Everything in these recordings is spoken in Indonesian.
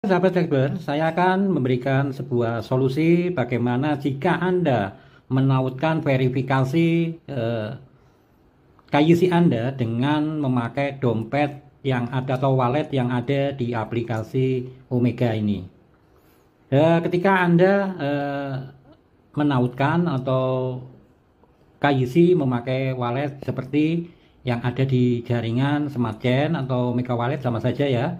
Sahabat Blackbird, saya akan memberikan sebuah solusi bagaimana jika Anda menautkan verifikasi eh, KYC Anda dengan memakai dompet yang ada atau wallet yang ada di aplikasi Omega ini. Eh, ketika Anda eh, menautkan atau KYC memakai wallet seperti yang ada di jaringan Smart Chain atau Mega Wallet sama saja ya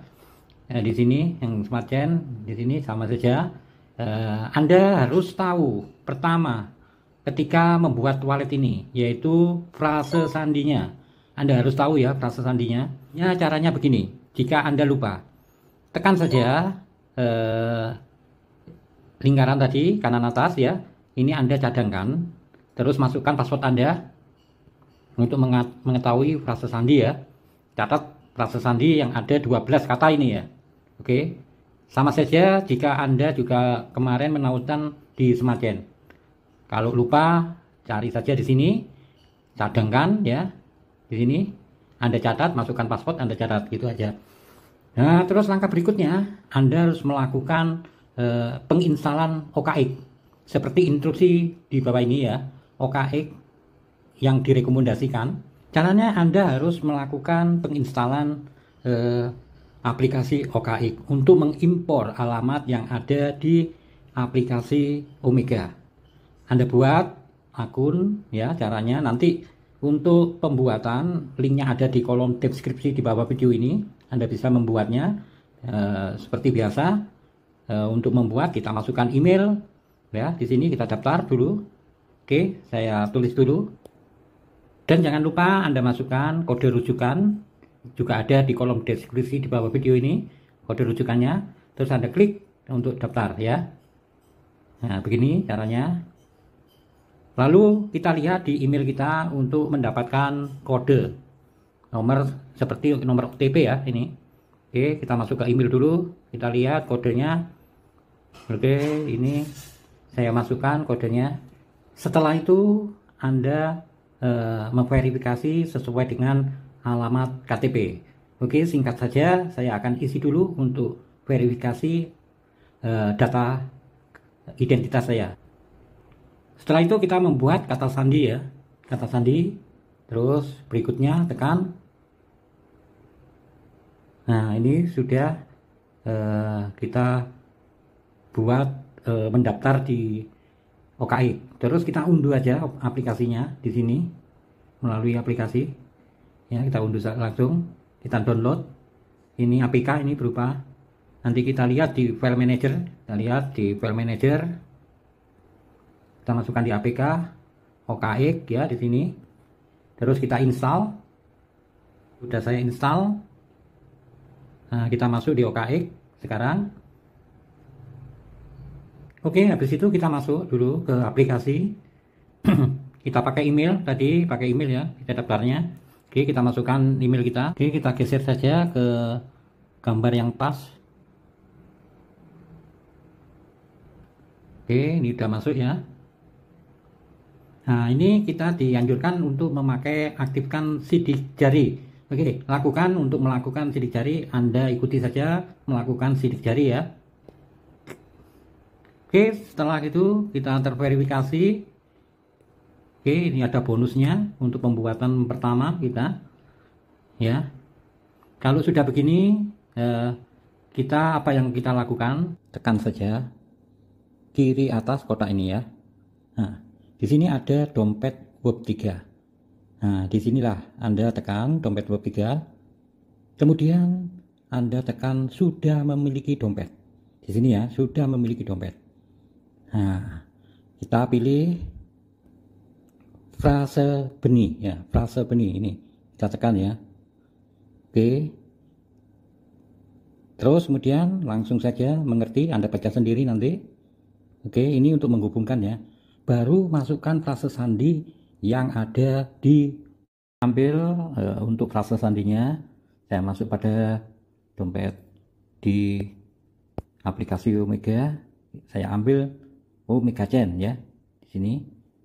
eh, di sini yang smart chain di sini sama saja eh, Anda harus tahu pertama ketika membuat wallet ini yaitu frase sandinya Anda harus tahu ya frase sandinya ya caranya begini jika Anda lupa tekan saja eh, lingkaran tadi kanan atas ya ini Anda cadangkan terus masukkan password Anda untuk mengetahui frase sandi ya catat frase sandi yang ada 12 kata ini ya Oke. Sama saja jika Anda juga kemarin menautan di Semajen. Kalau lupa cari saja di sini cadangkan ya di sini Anda catat masukkan paspor Anda catat gitu aja nah terus langkah berikutnya Anda harus melakukan eh, penginstalan OKX seperti instruksi di bawah ini ya OKX yang direkomendasikan caranya Anda harus melakukan penginstalan eh, aplikasi OKI untuk mengimpor alamat yang ada di aplikasi Omega. Anda buat akun ya caranya nanti untuk pembuatan linknya ada di kolom deskripsi di bawah video ini. Anda bisa membuatnya e, seperti biasa. E, untuk membuat kita masukkan email ya di sini kita daftar dulu. Oke, saya tulis dulu. Dan jangan lupa Anda masukkan kode rujukan juga ada di kolom deskripsi di bawah video ini kode rujukannya terus anda klik untuk daftar ya nah begini caranya lalu kita lihat di email kita untuk mendapatkan kode nomor seperti nomor OTP ya ini oke kita masuk ke email dulu kita lihat kodenya oke ini saya masukkan kodenya setelah itu anda eh, memverifikasi sesuai dengan alamat KTP. Oke, singkat saja saya akan isi dulu untuk verifikasi uh, data identitas saya. Setelah itu kita membuat kata sandi ya. Kata sandi, terus berikutnya tekan. Nah, ini sudah uh, kita buat uh, mendaftar di OKI. Terus kita unduh aja aplikasinya di sini melalui aplikasi ya kita unduh langsung kita download ini APK ini berupa nanti kita lihat di file manager kita lihat di file manager kita masukkan di APK OKX ya di sini terus kita install sudah saya install nah, kita masuk di OKX sekarang oke habis itu kita masuk dulu ke aplikasi kita pakai email tadi pakai email ya kita daftarnya Oke, kita masukkan email kita. Oke, kita geser saja ke gambar yang pas. Oke, ini sudah masuk ya. Nah, ini kita dianjurkan untuk memakai aktifkan sidik jari. Oke, lakukan untuk melakukan sidik jari, Anda ikuti saja melakukan sidik jari ya. Oke, setelah itu kita terverifikasi Oke, ini ada bonusnya untuk pembuatan pertama kita. Ya. Kalau sudah begini, eh, kita apa yang kita lakukan? Tekan saja kiri atas kotak ini ya. Nah, di sini ada dompet web 3. Nah, disinilah Anda tekan dompet web 3. Kemudian Anda tekan sudah memiliki dompet. Di sini ya, sudah memiliki dompet. Nah, kita pilih frase benih ya, frase benih ini. Kita tekan ya. Oke. Terus kemudian langsung saja mengerti, Anda baca sendiri nanti. Oke, ini untuk menghubungkan ya. Baru masukkan frase sandi yang ada di ambil e, untuk frase sandinya saya masuk pada dompet di aplikasi Omega saya ambil Omega Chain ya di sini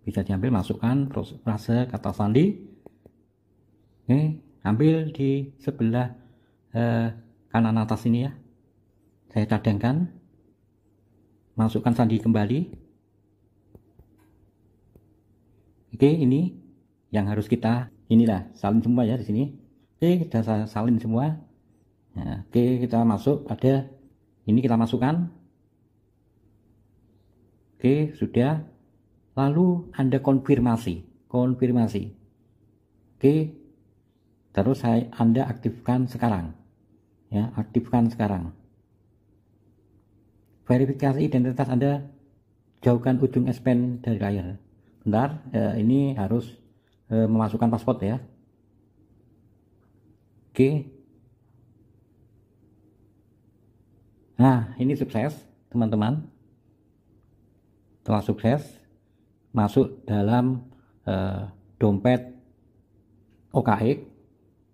bisa diambil masukkan frase kata sandi ini ambil di sebelah eh, kanan atas ini ya saya cadangkan masukkan sandi kembali oke ini yang harus kita inilah salin semua ya di sini oke kita salin semua nah, oke kita masuk ada ini kita masukkan oke sudah lalu Anda konfirmasi, konfirmasi. Oke. Terus saya Anda aktifkan sekarang. Ya, aktifkan sekarang. Verifikasi identitas Anda jauhkan ujung S Pen dari layar. Bentar, eh, ini harus eh, memasukkan paspor ya. Oke. Nah, ini sukses, teman-teman. Telah sukses, masuk dalam e, dompet OKX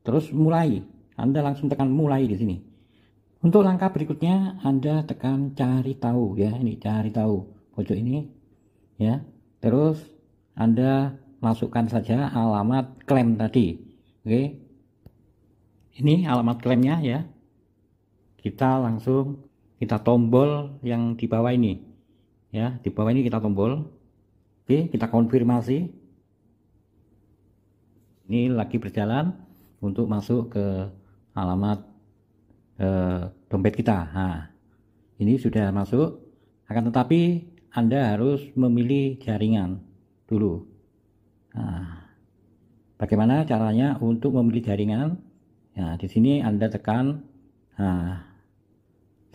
terus mulai Anda langsung tekan mulai di sini untuk langkah berikutnya Anda tekan cari tahu ya ini cari tahu pojok ini ya terus Anda masukkan saja alamat klaim tadi oke ini alamat klaimnya ya kita langsung kita tombol yang di bawah ini ya di bawah ini kita tombol Oke, kita konfirmasi. Ini lagi berjalan untuk masuk ke alamat eh, dompet kita. Nah, ini sudah masuk. Akan tetapi Anda harus memilih jaringan dulu. Nah, bagaimana caranya untuk memilih jaringan? Nah, di sini Anda tekan. Nah,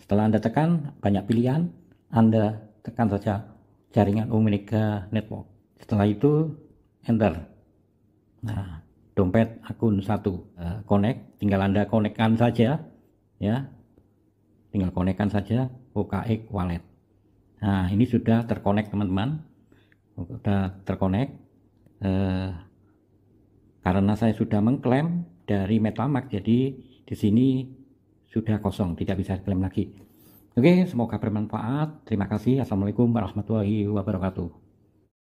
setelah Anda tekan banyak pilihan, Anda tekan saja jaringan Omega Network. Setelah itu enter. Nah, dompet akun satu uh, connect, tinggal Anda konekkan saja ya. Tinggal konekkan saja OKX wallet. Nah, ini sudah terkonek teman-teman. Sudah terkonek. Uh, karena saya sudah mengklaim dari MetaMask, jadi di sini sudah kosong, tidak bisa klaim lagi. Oke, semoga bermanfaat. Terima kasih. Assalamualaikum warahmatullahi wabarakatuh.